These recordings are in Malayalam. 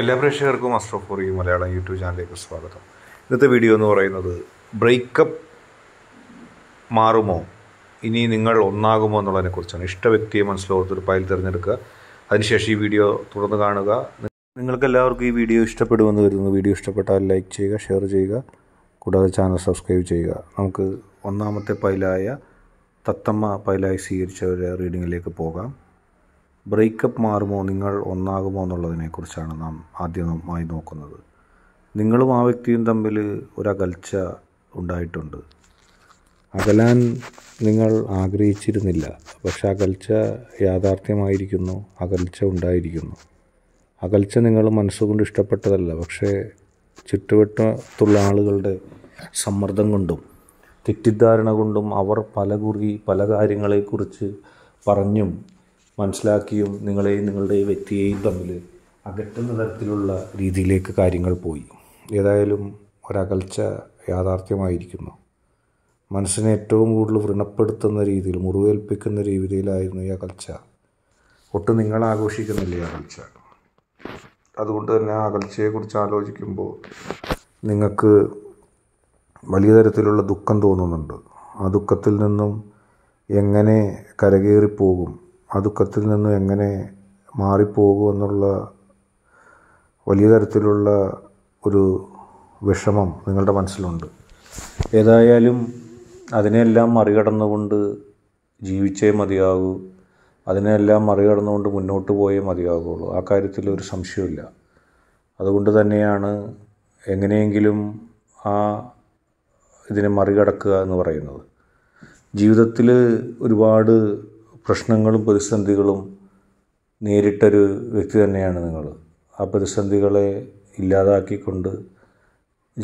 എല്ലാ പ്രേക്ഷകർക്കും മാസ്റ്റർ ഫോർ ഈ മലയാളം യൂട്യൂബ് ചാനലിലേക്ക് സ്വാഗതം ഇന്നത്തെ വീഡിയോ എന്ന് പറയുന്നത് ബ്രേക്കപ്പ് മാറുമോ ഇനി നിങ്ങൾ ഒന്നാകുമോ എന്നുള്ളതിനെക്കുറിച്ചാണ് ഇഷ്ട വ്യക്തിയെ മനസ്സിലോർത്തൊരു ഫയൽ തിരഞ്ഞെടുക്കുക അതിനുശേഷം ഈ വീഡിയോ തുടർന്ന് കാണുക നിങ്ങൾക്ക് എല്ലാവർക്കും ഈ വീഡിയോ ഇഷ്ടപ്പെടുമെന്ന് കരുതുന്നു വീഡിയോ ഇഷ്ടപ്പെട്ടാൽ ലൈക്ക് ചെയ്യുക ഷെയർ ചെയ്യുക കൂടാതെ ചാനൽ സബ്സ്ക്രൈബ് ചെയ്യുക നമുക്ക് ഒന്നാമത്തെ പൈലായ തത്തമ്മ പൈലായി സ്വീകരിച്ച ഒരു റീഡിങ്ങിലേക്ക് പോകാം ബ്രേക്കപ്പ് മാറുമോ നിങ്ങൾ ഒന്നാകുമോ എന്നുള്ളതിനെക്കുറിച്ചാണ് നാം ആദ്യമായി നോക്കുന്നത് നിങ്ങളും ആ വ്യക്തിയും തമ്മിൽ ഒരകൽച്ച ഉണ്ടായിട്ടുണ്ട് അകലാൻ നിങ്ങൾ ആഗ്രഹിച്ചിരുന്നില്ല പക്ഷെ അകൽച്ച യാഥാർത്ഥ്യമായിരിക്കുന്നു അകൽച്ച ഉണ്ടായിരിക്കുന്നു അകൽച്ച നിങ്ങൾ മനസ്സുകൊണ്ട് ഇഷ്ടപ്പെട്ടതല്ല പക്ഷേ ചുറ്റുവട്ടത്തുള്ള ആളുകളുടെ സമ്മർദ്ദം കൊണ്ടും തെറ്റിദ്ധാരണ കൊണ്ടും അവർ പല കുറി പല കാര്യങ്ങളെക്കുറിച്ച് പറഞ്ഞും മനസ്സിലാക്കിയും നിങ്ങളെയും നിങ്ങളുടെ വ്യക്തിയെയും തമ്മിൽ അകറ്റുന്ന തരത്തിലുള്ള രീതിയിലേക്ക് കാര്യങ്ങൾ പോയി ഏതായാലും ഒരകൽച്ച യാഥാർത്ഥ്യമായിരിക്കുന്നു മനസ്സിനെ ഏറ്റവും കൂടുതൽ വൃണപ്പെടുത്തുന്ന രീതിയിൽ മുറിവേൽപ്പിക്കുന്ന രീതിയിലായിരുന്നു ഈ അകൽച്ച ഒട്ടും നിങ്ങൾ ആഘോഷിക്കുന്നില്ല ഈ അകൽച്ച അതുകൊണ്ട് തന്നെ ആ അകൽച്ചയെക്കുറിച്ച് ആലോചിക്കുമ്പോൾ നിങ്ങൾക്ക് വലിയ തരത്തിലുള്ള ദുഃഖം തോന്നുന്നുണ്ട് ആ ദുഃഖത്തിൽ നിന്നും എങ്ങനെ കരകയറിപ്പോകും ആ ദുഃഖത്തിൽ നിന്ന് എങ്ങനെ മാറിപ്പോകുമെന്നുള്ള വലിയ തരത്തിലുള്ള ഒരു വിഷമം നിങ്ങളുടെ മനസ്സിലുണ്ട് ഏതായാലും അതിനെല്ലാം മറികടന്നുകൊണ്ട് ജീവിച്ചേ മതിയാകൂ അതിനെല്ലാം മറികടന്നുകൊണ്ട് മുന്നോട്ട് പോയേ മതിയാകുള്ളൂ ആ കാര്യത്തിൽ ഒരു സംശയമില്ല അതുകൊണ്ട് തന്നെയാണ് എങ്ങനെയെങ്കിലും ആ ഇതിനെ മറികടക്കുക എന്ന് പറയുന്നത് ജീവിതത്തിൽ ഒരുപാട് പ്രശ്നങ്ങളും പ്രതിസന്ധികളും നേരിട്ടൊരു വ്യക്തി തന്നെയാണ് നിങ്ങൾ ആ പ്രതിസന്ധികളെ ഇല്ലാതാക്കിക്കൊണ്ട്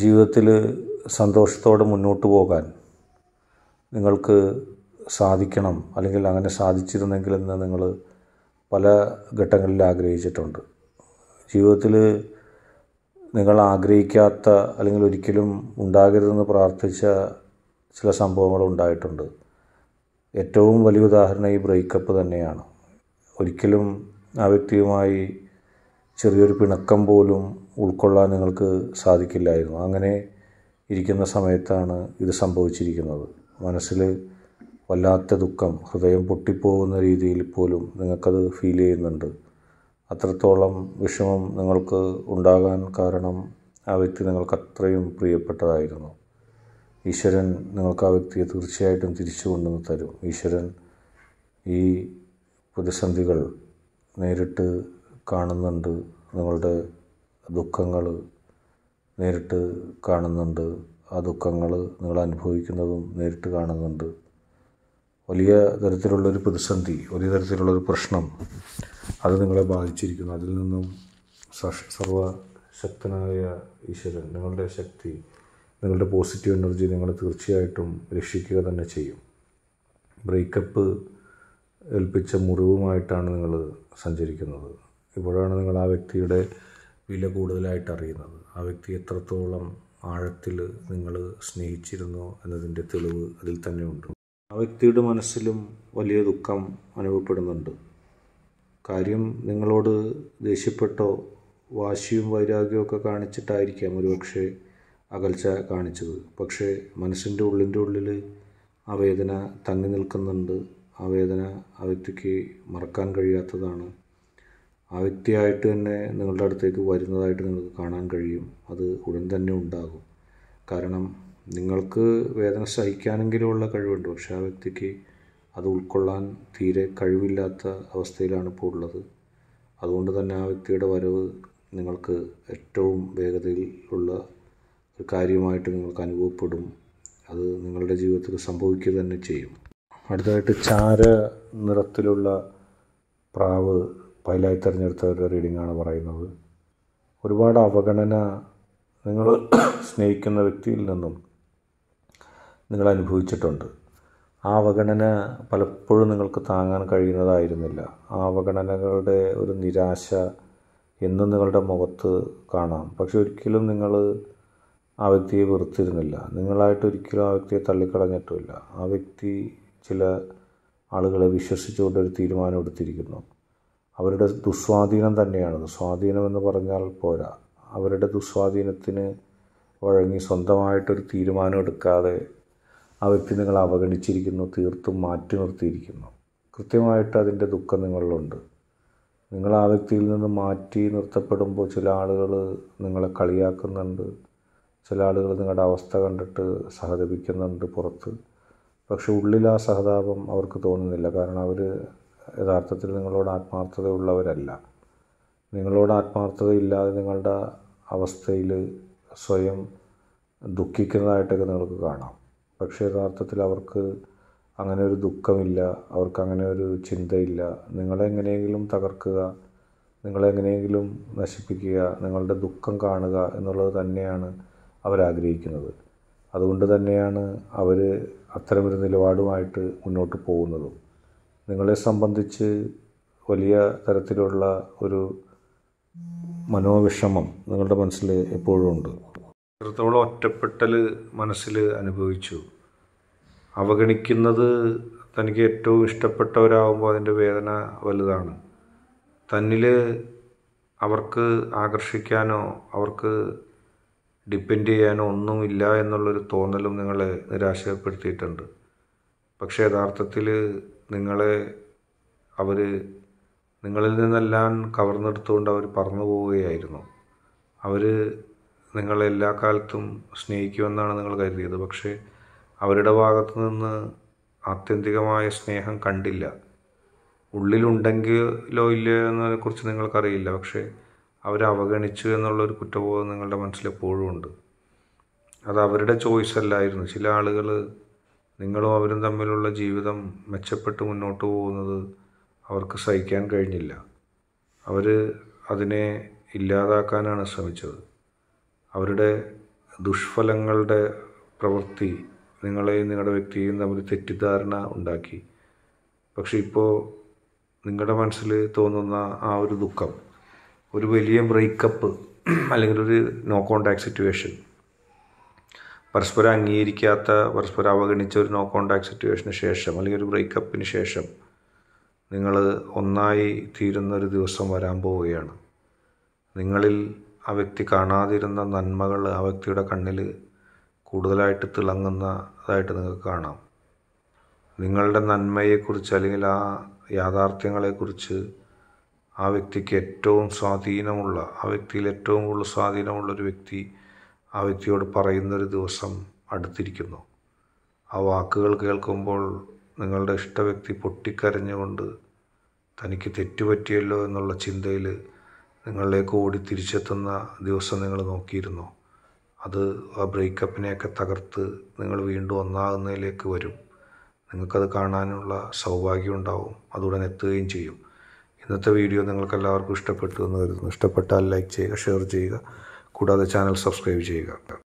ജീവിതത്തിൽ സന്തോഷത്തോടെ മുന്നോട്ട് പോകാൻ നിങ്ങൾക്ക് സാധിക്കണം അല്ലെങ്കിൽ അങ്ങനെ സാധിച്ചിരുന്നെങ്കിൽ എന്ന് നിങ്ങൾ പല ഘട്ടങ്ങളിൽ ആഗ്രഹിച്ചിട്ടുണ്ട് ജീവിതത്തിൽ നിങ്ങൾ ആഗ്രഹിക്കാത്ത അല്ലെങ്കിൽ ഒരിക്കലും ഉണ്ടാകരുതെന്ന് പ്രാർത്ഥിച്ച ചില സംഭവങ്ങൾ ഉണ്ടായിട്ടുണ്ട് ഏറ്റവും വലിയ ഉദാഹരണം ഈ ബ്രേക്കപ്പ് തന്നെയാണ് ഒരിക്കലും ആ വ്യക്തിയുമായി ചെറിയൊരു പിണക്കം പോലും ഉൾക്കൊള്ളാൻ നിങ്ങൾക്ക് സാധിക്കില്ലായിരുന്നു അങ്ങനെ ഇരിക്കുന്ന സമയത്താണ് ഇത് സംഭവിച്ചിരിക്കുന്നത് മനസ്സിൽ വല്ലാത്ത ദുഃഖം ഹൃദയം പൊട്ടിപ്പോകുന്ന രീതിയിൽ പോലും നിങ്ങൾക്കത് ഫീൽ ചെയ്യുന്നുണ്ട് അത്രത്തോളം വിഷമം നിങ്ങൾക്ക് ഉണ്ടാകാൻ കാരണം ആ വ്യക്തി നിങ്ങൾക്ക് അത്രയും പ്രിയപ്പെട്ടതായിരുന്നു ഈശ്വരൻ നിങ്ങൾക്ക് ആ വ്യക്തിയെ തീർച്ചയായിട്ടും തിരിച്ചു കൊണ്ടുവന്ന് തരും ഈശ്വരൻ ഈ പ്രതിസന്ധികൾ നേരിട്ട് കാണുന്നുണ്ട് നിങ്ങളുടെ ദുഃഖങ്ങൾ നേരിട്ട് കാണുന്നുണ്ട് ആ ദുഃഖങ്ങൾ നിങ്ങൾ അനുഭവിക്കുന്നതും നേരിട്ട് കാണുന്നുണ്ട് വലിയ തരത്തിലുള്ളൊരു പ്രതിസന്ധി വലിയ തരത്തിലുള്ളൊരു പ്രശ്നം അത് നിങ്ങളെ ബാധിച്ചിരിക്കുന്നു അതിൽ നിന്നും സർവശക്തനായ ഈശ്വരൻ നിങ്ങളുടെ ശക്തി നിങ്ങളുടെ പോസിറ്റീവ് എനർജി നിങ്ങൾ തീർച്ചയായിട്ടും രക്ഷിക്കുക തന്നെ ചെയ്യും ബ്രേക്കപ്പ് ഏൽപ്പിച്ച മുറിവുമായിട്ടാണ് നിങ്ങൾ സഞ്ചരിക്കുന്നത് ഇപ്പോഴാണ് നിങ്ങൾ ആ വ്യക്തിയുടെ വില കൂടുതലായിട്ട് അറിയുന്നത് ആ വ്യക്തി എത്രത്തോളം ആഴത്തിൽ നിങ്ങൾ സ്നേഹിച്ചിരുന്നു എന്നതിൻ്റെ തെളിവ് അതിൽ തന്നെയുണ്ട് ആ വ്യക്തിയുടെ മനസ്സിലും വലിയ ദുഃഖം അനുഭവപ്പെടുന്നുണ്ട് കാര്യം നിങ്ങളോട് ദേഷ്യപ്പെട്ടോ വാശിയും ഒക്കെ കാണിച്ചിട്ടായിരിക്കാം ഒരുപക്ഷെ അകൽച്ച കാണിച്ചത് പക്ഷേ മനസ്സിൻ്റെ ഉള്ളിൻ്റെ ഉള്ളിൽ ആ വേദന തങ്ങി നിൽക്കുന്നുണ്ട് ആ വേദന ആ വ്യക്തിക്ക് മറക്കാൻ കഴിയാത്തതാണ് ആ വ്യക്തിയായിട്ട് തന്നെ നിങ്ങളുടെ അടുത്തേക്ക് വരുന്നതായിട്ട് നിങ്ങൾക്ക് കാണാൻ കഴിയും അത് ഉടൻ തന്നെ ഉണ്ടാകും കാരണം നിങ്ങൾക്ക് വേദന സഹിക്കാനെങ്കിലുമുള്ള കഴിവുണ്ട് പക്ഷേ ആ വ്യക്തിക്ക് അത് ഉൾക്കൊള്ളാൻ തീരെ കഴിവില്ലാത്ത അവസ്ഥയിലാണ് ഇപ്പോൾ ഉള്ളത് അതുകൊണ്ട് തന്നെ ആ വ്യക്തിയുടെ വരവ് നിങ്ങൾക്ക് ഏറ്റവും വേഗതയിൽ ഉള്ള കാര്യമായിട്ട് നിങ്ങൾക്ക് അനുഭവപ്പെടും അത് നിങ്ങളുടെ ജീവിതത്തിൽ സംഭവിക്കുക തന്നെ ചെയ്യും അടുത്തതായിട്ട് ചാര നിറത്തിലുള്ള പ്രാവ് പൈലായി തിരഞ്ഞെടുത്ത ഒരു റീഡിങ്ങാണ് പറയുന്നത് ഒരുപാട് അവഗണന നിങ്ങൾ സ്നേഹിക്കുന്ന വ്യക്തിയിൽ നിന്നും നിങ്ങൾ അനുഭവിച്ചിട്ടുണ്ട് ആ അവഗണന പലപ്പോഴും നിങ്ങൾക്ക് താങ്ങാൻ കഴിയുന്നതായിരുന്നില്ല ആ അവഗണനകളുടെ ഒരു നിരാശ എന്നും നിങ്ങളുടെ മുഖത്ത് കാണാം പക്ഷെ ഒരിക്കലും നിങ്ങൾ ആ വ്യക്തിയെ വെറുത്തിരുന്നില്ല നിങ്ങളായിട്ട് ഒരിക്കലും ആ വ്യക്തിയെ തള്ളിക്കളഞ്ഞിട്ടുമില്ല ആ വ്യക്തി ചില ആളുകളെ വിശ്വസിച്ചുകൊണ്ട് ഒരു തീരുമാനം എടുത്തിരിക്കുന്നു അവരുടെ ദുസ്വാധീനം തന്നെയാണ് സ്വാധീനം എന്ന് പറഞ്ഞാൽ പോരാ അവരുടെ ദുസ്വാധീനത്തിന് വഴങ്ങി സ്വന്തമായിട്ടൊരു തീരുമാനം എടുക്കാതെ ആ വ്യക്തി നിങ്ങളെ അവഗണിച്ചിരിക്കുന്നു തീർത്തും മാറ്റി നിർത്തിയിരിക്കുന്നു കൃത്യമായിട്ട് അതിൻ്റെ ദുഃഖം നിങ്ങളിലുണ്ട് നിങ്ങൾ ആ വ്യക്തിയിൽ നിന്ന് മാറ്റി നിർത്തപ്പെടുമ്പോൾ ചില ആളുകൾ നിങ്ങളെ കളിയാക്കുന്നുണ്ട് ചില ആളുകൾ നിങ്ങളുടെ അവസ്ഥ കണ്ടിട്ട് സഹതപിക്കുന്നുണ്ട് പുറത്ത് പക്ഷെ ഉള്ളിൽ ആ സഹതാപം അവർക്ക് തോന്നുന്നില്ല കാരണം അവർ യഥാർത്ഥത്തിൽ നിങ്ങളോട് ആത്മാർത്ഥതയുള്ളവരല്ല നിങ്ങളോട് ആത്മാർത്ഥതയില്ലാതെ നിങ്ങളുടെ അവസ്ഥയിൽ സ്വയം ദുഃഖിക്കുന്നതായിട്ടൊക്കെ നിങ്ങൾക്ക് കാണാം പക്ഷേ യഥാർത്ഥത്തിൽ അവർക്ക് അങ്ങനെ ഒരു ദുഃഖമില്ല അവർക്ക് അങ്ങനെ ഒരു ചിന്തയില്ല നിങ്ങളെങ്ങനെയെങ്കിലും തകർക്കുക നിങ്ങളെങ്ങനെയെങ്കിലും നശിപ്പിക്കുക നിങ്ങളുടെ ദുഃഖം കാണുക എന്നുള്ളത് തന്നെയാണ് അവരാഗ്രഹിക്കുന്നത് അതുകൊണ്ട് തന്നെയാണ് അവർ അത്തരമൊരു നിലപാടുമായിട്ട് മുന്നോട്ട് പോകുന്നതും നിങ്ങളെ സംബന്ധിച്ച് വലിയ തരത്തിലുള്ള ഒരു മനോവിഷമം നിങ്ങളുടെ മനസ്സിൽ എപ്പോഴും ഉണ്ട് എത്രത്തോളം ഒറ്റപ്പെട്ടൽ മനസ്സിൽ അനുഭവിച്ചു അവഗണിക്കുന്നത് തനിക്ക് ഏറ്റവും ഇഷ്ടപ്പെട്ടവരാകുമ്പോൾ അതിൻ്റെ വേദന വലുതാണ് തന്നിൽ അവർക്ക് ആകർഷിക്കാനോ അവർക്ക് ഡിപ്പെൻഡ് ചെയ്യാനോ ഒന്നുമില്ല എന്നുള്ളൊരു തോന്നലും നിങ്ങളെ നിരാശപ്പെടുത്തിയിട്ടുണ്ട് പക്ഷേ യഥാർത്ഥത്തിൽ നിങ്ങളെ അവർ നിങ്ങളിൽ നിന്നെല്ലാം കവർന്നെടുത്തുകൊണ്ട് അവർ പറന്നു പോവുകയായിരുന്നു അവർ നിങ്ങളെ എല്ലാ കാലത്തും സ്നേഹിക്കുമെന്നാണ് നിങ്ങൾ കരുതിയത് പക്ഷേ അവരുടെ ഭാഗത്ത് നിന്ന് ആത്യന്തികമായ സ്നേഹം കണ്ടില്ല ഉള്ളിലുണ്ടെങ്കിലോ ഇല്ലയോ എന്നതിനെക്കുറിച്ച് നിങ്ങൾക്കറിയില്ല പക്ഷേ അവരെ അവഗണിച്ചു എന്നുള്ളൊരു കുറ്റബോധം നിങ്ങളുടെ മനസ്സിലെപ്പോഴും ഉണ്ട് അത് അവരുടെ ചോയ്സ് അല്ലായിരുന്നു ചില ആളുകൾ നിങ്ങളും അവരും തമ്മിലുള്ള ജീവിതം മെച്ചപ്പെട്ട് മുന്നോട്ട് പോകുന്നത് അവർക്ക് സഹിക്കാൻ കഴിഞ്ഞില്ല അവർ അതിനെ ഇല്ലാതാക്കാനാണ് ശ്രമിച്ചത് അവരുടെ ദുഷ്ഫലങ്ങളുടെ പ്രവൃത്തി നിങ്ങളെയും നിങ്ങളുടെ വ്യക്തിയെയും തമ്മിൽ തെറ്റിദ്ധാരണ ഉണ്ടാക്കി പക്ഷേ ഇപ്പോൾ നിങ്ങളുടെ മനസ്സിൽ തോന്നുന്ന ആ ഒരു ദുഃഖം ഒരു വലിയ ബ്രേക്കപ്പ് അല്ലെങ്കിൽ ഒരു നോ കോണ്ടാക്ട് സിറ്റുവേഷൻ പരസ്പരം അംഗീകരിക്കാത്ത പരസ്പരം അവഗണിച്ച ഒരു നോ കോണ്ടാക്ട് സിറ്റുവേഷന് ശേഷം അല്ലെങ്കിൽ ഒരു ബ്രേക്കപ്പിന് ശേഷം നിങ്ങൾ ഒന്നായി തീരുന്ന ഒരു ദിവസം വരാൻ പോവുകയാണ് നിങ്ങളിൽ ആ വ്യക്തി കാണാതിരുന്ന നന്മകൾ ആ വ്യക്തിയുടെ കണ്ണിൽ കൂടുതലായിട്ട് തിളങ്ങുന്നതായിട്ട് നിങ്ങൾക്ക് കാണാം നിങ്ങളുടെ നന്മയെക്കുറിച്ച് അല്ലെങ്കിൽ ആ യാഥാർത്ഥ്യങ്ങളെക്കുറിച്ച് ആ വ്യക്തിക്ക് ഏറ്റവും സ്വാധീനമുള്ള ആ വ്യക്തിയിൽ ഏറ്റവും കൂടുതൽ സ്വാധീനമുള്ള ഒരു വ്യക്തി ആ വ്യക്തിയോട് പറയുന്നൊരു ദിവസം അടുത്തിരിക്കുന്നു ആ വാക്കുകൾ കേൾക്കുമ്പോൾ നിങ്ങളുടെ ഇഷ്ട വ്യക്തി പൊട്ടിക്കരഞ്ഞുകൊണ്ട് തനിക്ക് തെറ്റുപറ്റിയല്ലോ എന്നുള്ള ചിന്തയിൽ നിങ്ങളിലേക്ക് ഓടി തിരിച്ചെത്തുന്ന ദിവസം നിങ്ങൾ നോക്കിയിരുന്നു അത് ആ ബ്രേക്കപ്പിനെയൊക്കെ തകർത്ത് നിങ്ങൾ വീണ്ടും ഒന്നാകുന്നതിലേക്ക് വരും നിങ്ങൾക്കത് കാണാനുള്ള സൗഭാഗ്യം ഉണ്ടാവും അതുടനെത്തുകയും ചെയ്യും ഇന്നത്തെ വീഡിയോ നിങ്ങൾക്ക് എല്ലാവർക്കും ഇഷ്ടപ്പെട്ടു എന്ന് കരുതുന്നു ഇഷ്ടപ്പെട്ടാൽ ലൈക്ക് ചെയ്യുക ഷെയർ ചെയ്യുക കൂടാതെ ചാനൽ സബ്സ്ക്രൈബ് ചെയ്യുക